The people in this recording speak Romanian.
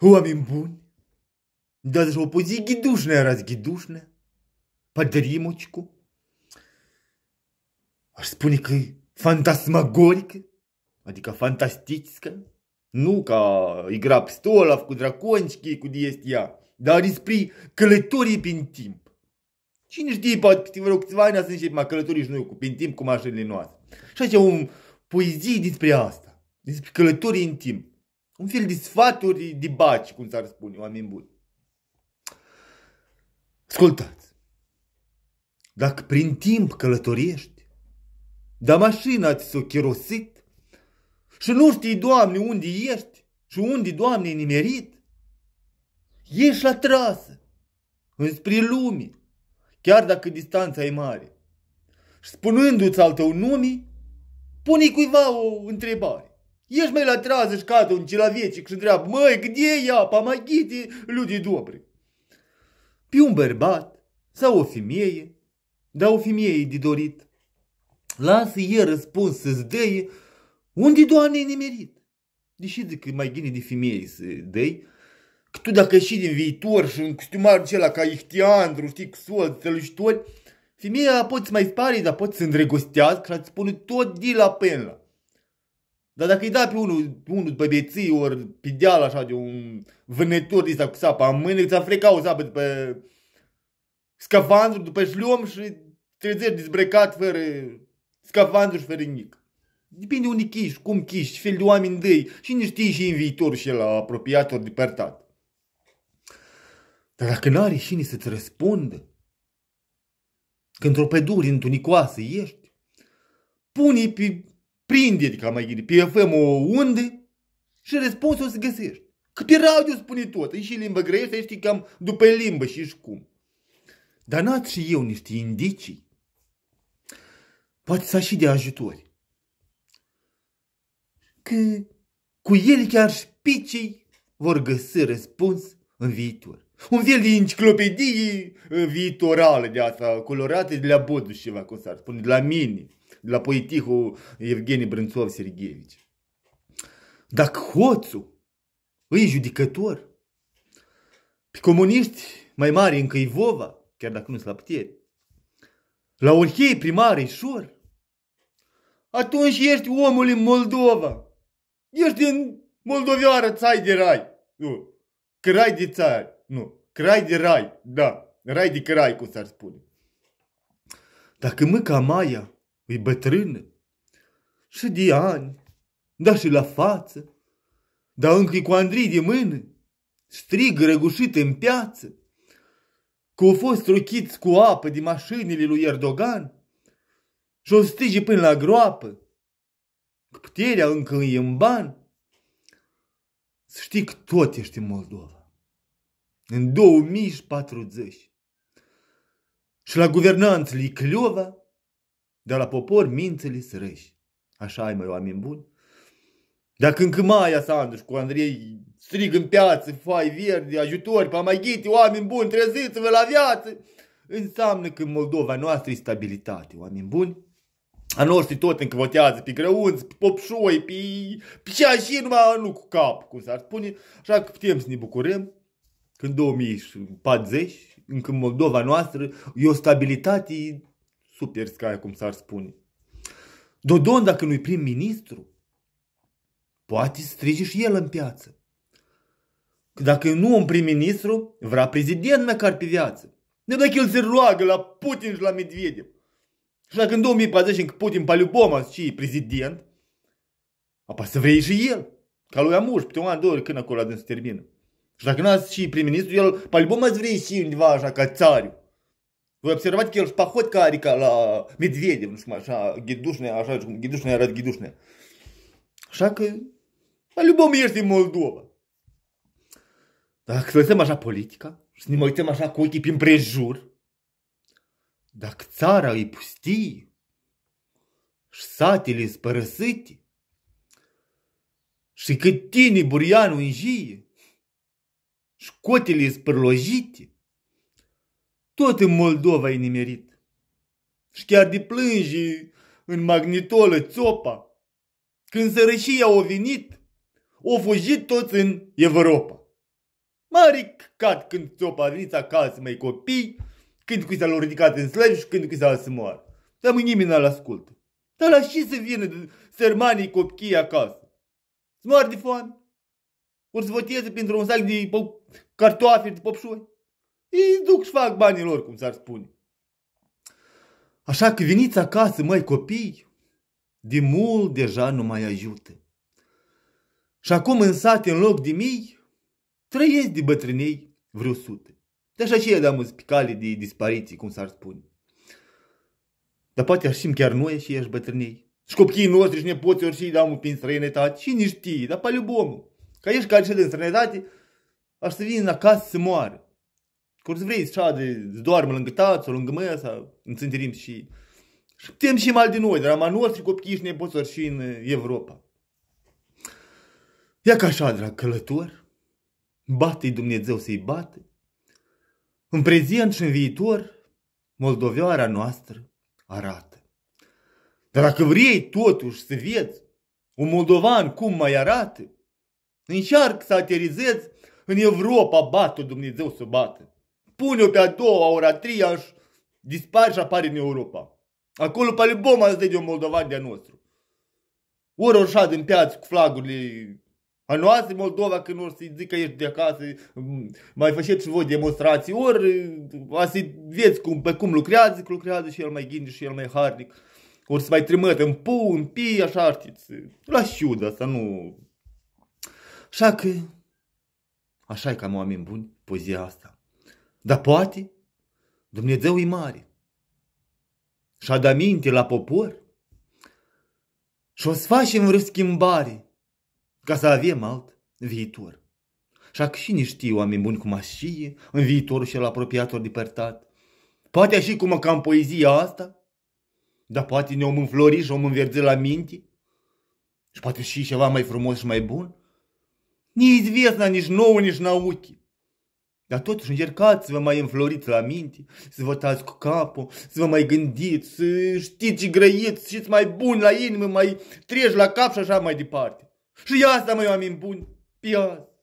Oameni buni, dați o poziție ghidușne, arăți ghidușne, pădărimocicu. Aș spune că e fantasmagorică, adică fantastică, nu ca igra Pstolov cu draconci, cu diestia, dar despre călătorii prin timp. Cine știe, poate vreo câțiva ani să începem a călătorii și noi cu prin timp cu mașinile noastre. Și așa un poezie despre asta, despre călătorii în timp. Un fel de sfaturi de baci, cum s-ar spune, oameni buni. Ascultați. Dacă prin timp călătoriești, dar mașina ți s-a chirosit și nu știi, Doamne, unde ești și unde, Doamne, e nimerit, ești la trasă, înspre lume, chiar dacă distanța e mare. Și spunându-ți al tău nume, pune cuiva o întrebare. Я ж меля траз из катун человечек, și treabă, măi, где я, помогите, люди добрые. Pe un bărbat sau o femeie, dar o femeie e de dorit, lasă el răspuns să-ți dăie, unde doamne e nemerit? Deși zic că mai gine de femeie să dăi, că tu dacă ieși din viitor și în costumarul acela ca ihtiandru, știi, cu solți, tălăștori, femeia poți mai spari, dar poți să îndrăgostească și să spune tot de la până la. Dar dacă îi dai pe unul, pe unul pe beții, ori pe deal așa de un vânător din cu sapă în mână, îți frecat o sapă pe scafandru, după șliom și trezești dezbrăcat fără scafandru și fără nic. Depinde unde chiși, cum chiși, ce fel de oameni dăi și nu știi și în viitor și la apropiat ori depărtat. Dar dacă n-are cine să-ți răspundă, că într-o pădure întunicoasă ești, pune pe prinde de adică, mai gine pe FM o undă și răspunsul se găsești. Că pe radio spune tot, e și limba greșită, ești cam după limbă și și cum. Dar n-ați și eu niște indicii. Poate să și de ajutori. Că cu el chiar și picii vor găsi răspuns în viitor. Un fel de enciclopedie viitorală de asta, colorate de la Bodu și ceva, cum s-ar spune, de la mine la poetihul Evgenii Brânțov Sergeevici. dacă hoțul îi judecător. Pe comuniști mai mari încă Ivova, chiar dacă nu sunt la putere. La Orhei primar șor, Atunci ești omul în Moldova. Ești în Moldoveară, țai de rai. Nu. Crai de țai. Nu. Crai de rai. Da. Rai de crai, cum s-ar spune. Dacă mâca Maia E bătrână și de ani, dar și la față, dar încă cu Andrei de mână, strig răgușit în piață, că au fost rochiți cu apă de mașinile lui Erdogan și o strige până la groapă, că puterea încă e în ban. Să știi că tot ești în Moldova. În 2040. Și la guvernanțele Cleova, de la popor mințele sărăși. Așa ai mai oameni buni? Dar când Cămaia Sandu cu Andrei strig în piață, fai verde, ajutori, ghiți, oameni buni, treziți-vă la viață, înseamnă că în Moldova noastră e stabilitate. Oameni buni, a noștri tot încă votează pe grăunți, pe popșoi, pe, pe cea și numai nu cu cap, cum s-ar spune. Așa că putem să ne bucurăm Când în 2040, încă în Moldova noastră, e o stabilitate super sky, cum s-ar spune. Dodon, dacă nu-i prim-ministru, poate strige și el în piață. Dacă nu un prim-ministru, vrea prezident măcar pe viață. Ne dacă el se roagă la Putin și la Medvedev. Și dacă în 2040 încă Putin paluboma și prezident, apa să vrei și el. Ca lui Amuș, pe un an, două ori când acolo se termină. Și dacă nu ați și prim-ministru, el pe îți vrei și undeva așa ca țariu. Вы обсерваți că el își походка are ca la Medvedev, nu știu cum, așa, ghidușnea, așa, cum ghidușnea arată la любом ești în Moldova. Dacă lăsăm așa politica și ne mai uităm așa cu ochii prin prejur, dacă țara e pustie și satele sunt părăsite și cât tine și cotele tot în Moldova e nimerit. Și chiar de plângi în magnitolă țopa. Când sărășia au venit, au fugit toți în Europa. Mare cat când țopa a venit acasă, mai copii, când cu s-a ridicat în slăbi și când cu s-a moară. Dar mă nimeni nu-l ascultă. Dar la și să vină sărmanii copii acasă? Smoar de foame. Ori să voteze pentru un sac de cartofi, de popșoi. Ei duc și fac banii lor, cum s-ar spune. Așa că veniți acasă, măi copii, de mult deja nu mai ajută. Și acum în sat, în loc de mii, trăiesc de bătrânei vreo sute. De așa și ei de spicale de dispariții, cum s-ar spune. Dar poate ar așim chiar noi și ești bătrânei. Și copiii noștri și nepoții ori și dau prin străinătate. Și niște, dar pe Că ești ca și din străinătate, aș să vin acasă să moară. Cum vrei, așa de doarmă lângă tată sau lângă mea, să în și... Și putem și mai din noi, dar am noștri copii și nepoțori și în Europa. Ia ca așa, drag călător, bate-i Dumnezeu să-i bate, în prezent și în viitor, Moldoveara noastră arată. Dar dacă vrei totuși să vezi un moldovan cum mai arată, încearcă să aterizezi în Europa bată Dumnezeu să bată pune-o pe a doua, ora a treia și dispare și apare în Europa. Acolo pe albom ați de un moldovan de-a nostru. Ori așa din piață cu flagurile a noastră, Moldova, când ori să-i zică ești de acasă, mai faceți și voi demonstrații, ori uh, a să vezi cum, pe cum lucrează, că lucrează și el mai ghinge și el mai harnic. Ori să mai trimăte în pu, în pi, așa, știți. La șiuda, să nu... Așa că... Așa e cam oameni buni, poezia asta. Dar poate? Dumnezeu e mare. Și-a dat minte la popor? Și o să facem vreo schimbare ca să avem alt viitor. Și ac și știe oameni buni cum fi în viitorul și apropiat ori depărtat. Poate așa cum ca în poezia asta, dar poate ne om înflori și om înverzi la minte și poate și ceva mai frumos și mai bun. Nici Неизвестно nici nouă, nici nauchi. Dar totuși încercați să vă mai înfloriți la minte, să vă tați cu capul, să vă mai gândiți, să știți ce grăiți, știți mai bun la inimă, mai treci la cap și așa mai departe. Și asta, măi, oameni buni, piață.